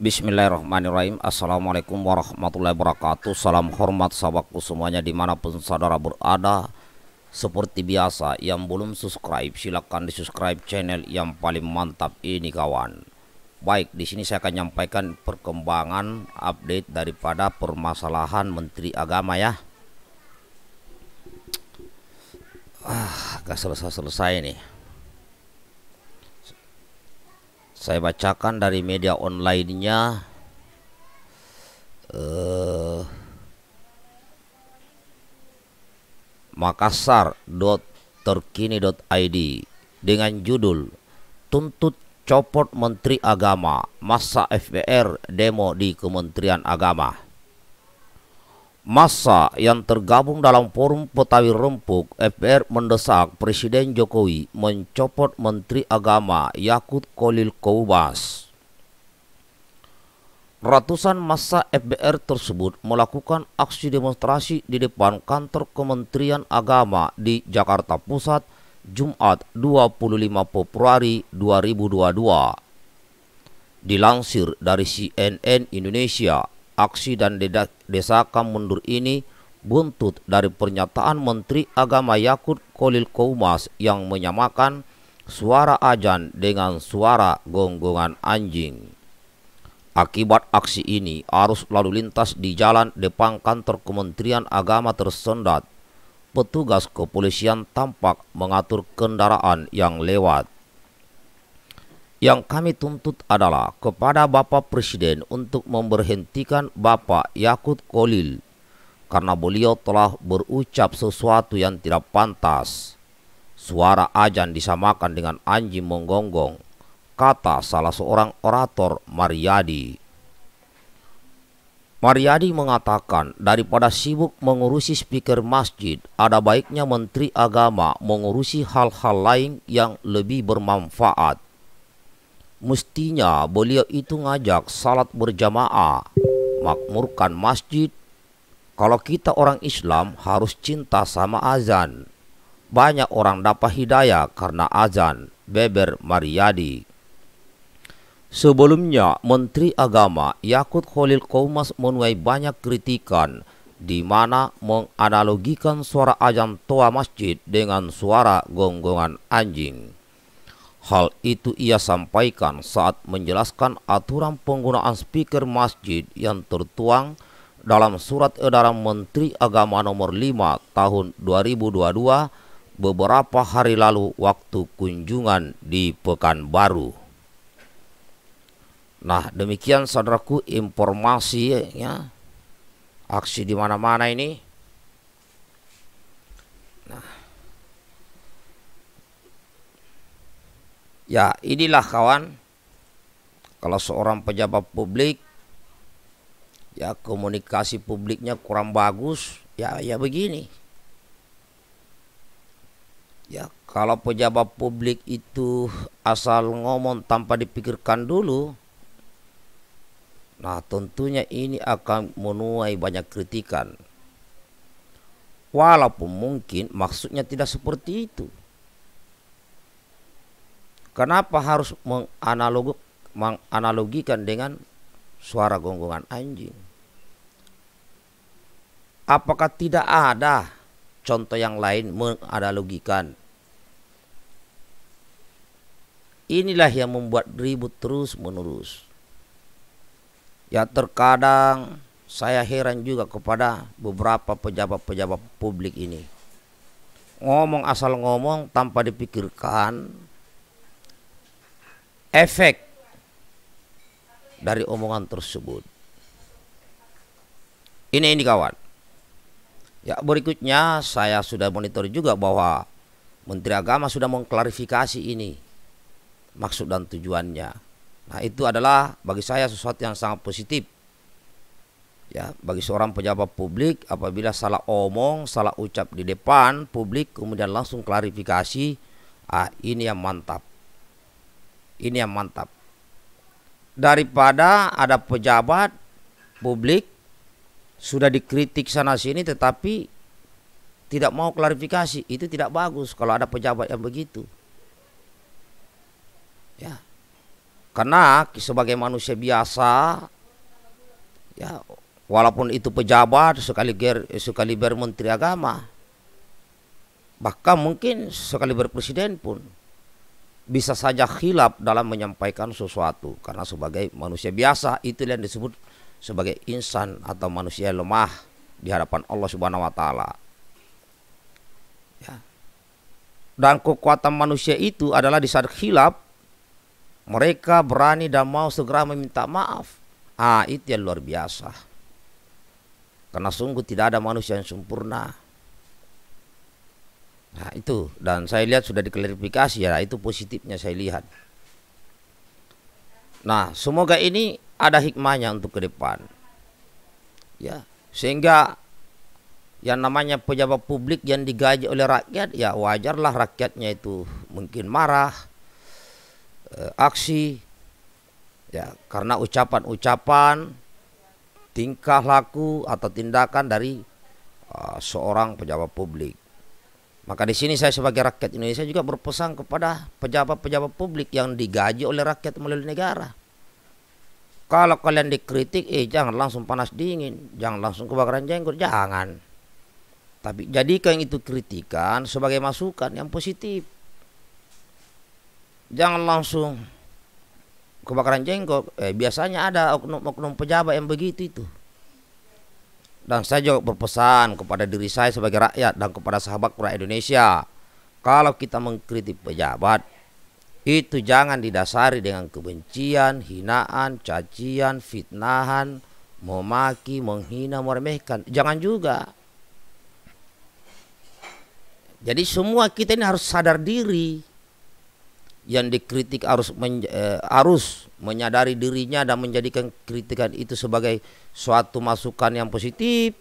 Bismillahirrahmanirrahim Assalamualaikum warahmatullahi wabarakatuh Salam hormat sahabatku semuanya dimanapun saudara berada Seperti biasa yang belum subscribe silahkan di subscribe channel yang paling mantap ini kawan Baik di sini saya akan menyampaikan perkembangan update daripada permasalahan Menteri Agama ya Ah gak selesai-selesai nih saya bacakan dari media online-nya uh, eh, makassar.terkini.id dengan judul Tuntut Copot Menteri Agama Masa FBR Demo di Kementerian Agama Masa yang tergabung dalam forum Petawi Rempuk FPR mendesak Presiden Jokowi mencopot Menteri Agama Yakut Kolil Koubas. Ratusan massa FBR tersebut melakukan aksi demonstrasi di depan kantor Kementerian Agama di Jakarta Pusat Jumat 25 Februari 2022. Dilansir dari CNN Indonesia, Aksi dan desakan mundur ini buntut dari pernyataan Menteri Agama Yakut Kolil Koumas yang menyamakan suara ajan dengan suara gonggongan anjing. Akibat aksi ini, arus lalu lintas di jalan depan kantor Kementerian Agama tersendat. Petugas kepolisian tampak mengatur kendaraan yang lewat. Yang kami tuntut adalah kepada Bapak Presiden untuk memberhentikan Bapak Yakut Kolil karena beliau telah berucap sesuatu yang tidak pantas. Suara ajan disamakan dengan anjing menggonggong, kata salah seorang orator Mariadi. Mariadi mengatakan daripada sibuk mengurusi speaker masjid, ada baiknya Menteri Agama mengurusi hal-hal lain yang lebih bermanfaat. Mestinya beliau itu ngajak salat berjamaah, makmurkan masjid. Kalau kita orang Islam harus cinta sama azan. Banyak orang dapat hidayah karena azan, beber Mariadi. Sebelumnya, Menteri Agama Yakut Khalil Komas menuai banyak kritikan di mana menganalogikan suara azan tua masjid dengan suara gonggongan anjing. Hal itu ia sampaikan saat menjelaskan aturan penggunaan speaker masjid yang tertuang dalam surat edaran Menteri Agama nomor 5 tahun 2022 beberapa hari lalu waktu kunjungan di Pekanbaru. Nah demikian saudaraku informasi ya aksi di mana-mana ini. Ya inilah kawan Kalau seorang pejabat publik Ya komunikasi publiknya kurang bagus Ya ya begini Ya kalau pejabat publik itu asal ngomong tanpa dipikirkan dulu Nah tentunya ini akan menuai banyak kritikan Walaupun mungkin maksudnya tidak seperti itu Kenapa harus menganalog, menganalogikan dengan suara gonggongan anjing? Apakah tidak ada contoh yang lain menganalogikan? Inilah yang membuat ribut terus menerus. Ya terkadang saya heran juga kepada beberapa pejabat-pejabat publik ini. Ngomong asal ngomong tanpa dipikirkan efek dari omongan tersebut. Ini ini kawan. Ya berikutnya saya sudah monitor juga bahwa Menteri Agama sudah mengklarifikasi ini maksud dan tujuannya. Nah itu adalah bagi saya sesuatu yang sangat positif. Ya bagi seorang pejabat publik apabila salah omong, salah ucap di depan publik kemudian langsung klarifikasi, ah ini yang mantap. Ini yang mantap. Daripada ada pejabat publik sudah dikritik sana sini tetapi tidak mau klarifikasi, itu tidak bagus kalau ada pejabat yang begitu. Ya. Karena sebagai manusia biasa ya walaupun itu pejabat sekali ger, sekali menteri agama bahkan mungkin sekali berpresiden pun bisa saja khilaf dalam menyampaikan sesuatu karena sebagai manusia biasa itu yang disebut sebagai insan atau manusia lemah di hadapan Allah Subhanahu wa taala. Ya. Dan kekuatan manusia itu adalah di saat khilaf mereka berani dan mau segera meminta maaf. Ah, itu yang luar biasa. Karena sungguh tidak ada manusia yang sempurna. Nah, itu dan saya lihat sudah diklarifikasi ya, itu positifnya saya lihat. Nah, semoga ini ada hikmahnya untuk ke depan. Ya, sehingga yang namanya pejabat publik yang digaji oleh rakyat ya wajarlah rakyatnya itu mungkin marah e, aksi ya karena ucapan-ucapan tingkah laku atau tindakan dari uh, seorang pejabat publik maka di sini saya sebagai rakyat Indonesia juga berpesan kepada pejabat-pejabat publik yang digaji oleh rakyat melalui negara. Kalau kalian dikritik, eh jangan langsung panas dingin, jangan langsung kebakaran jenggot, jangan. Tapi jadikan itu kritikan sebagai masukan yang positif. Jangan langsung kebakaran jenggot. Eh, biasanya ada oknum-oknum pejabat yang begitu itu. Dan saya juga berpesan kepada diri saya sebagai rakyat dan kepada sahabat rakyat Indonesia. Kalau kita mengkritik pejabat, itu jangan didasari dengan kebencian, hinaan, cacian, fitnahan, memaki, menghina, meremehkan. Jangan juga. Jadi semua kita ini harus sadar diri yang dikritik harus men, eh, harus menyadari dirinya dan menjadikan kritikan itu sebagai suatu masukan yang positif.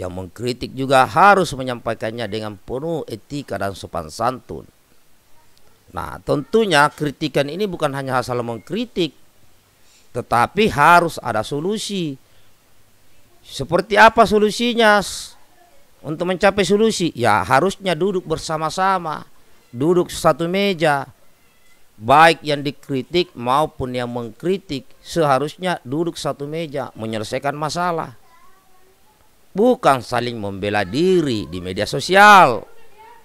Yang mengkritik juga harus menyampaikannya dengan penuh etika dan sopan santun. Nah, tentunya kritikan ini bukan hanya asal mengkritik, tetapi harus ada solusi. Seperti apa solusinya? Untuk mencapai solusi, ya harusnya duduk bersama-sama duduk satu meja baik yang dikritik maupun yang mengkritik seharusnya duduk satu meja menyelesaikan masalah bukan saling membela diri di media sosial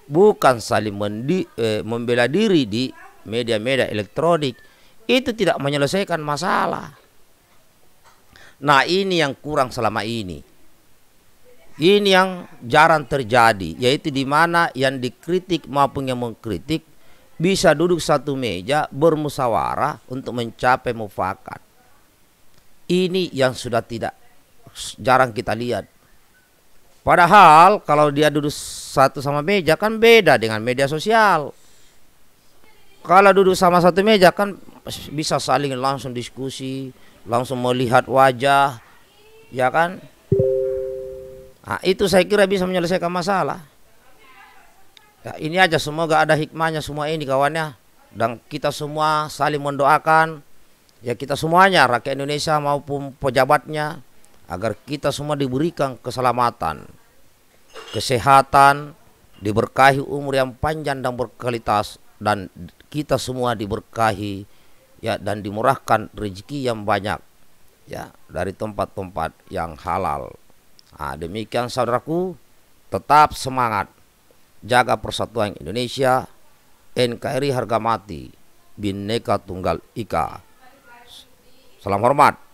bukan saling mendi, eh, membela diri di media-media elektronik itu tidak menyelesaikan masalah nah ini yang kurang selama ini ini yang jarang terjadi, yaitu di mana yang dikritik maupun yang mengkritik bisa duduk satu meja bermusawarah untuk mencapai mufakat. Ini yang sudah tidak jarang kita lihat. Padahal kalau dia duduk satu sama meja kan beda dengan media sosial. Kalau duduk sama satu meja kan bisa saling langsung diskusi, langsung melihat wajah, ya kan? Nah, itu saya kira bisa menyelesaikan masalah. Ya, ini aja semoga ada hikmahnya semua ini kawannya dan kita semua saling mendoakan ya kita semuanya rakyat Indonesia maupun pejabatnya agar kita semua diberikan keselamatan, kesehatan, diberkahi umur yang panjang dan berkualitas dan kita semua diberkahi ya dan dimurahkan rezeki yang banyak ya dari tempat-tempat yang halal. Nah, demikian saudaraku, tetap semangat. Jaga persatuan Indonesia, NKRI harga mati, bineka Tunggal Ika. Salam hormat.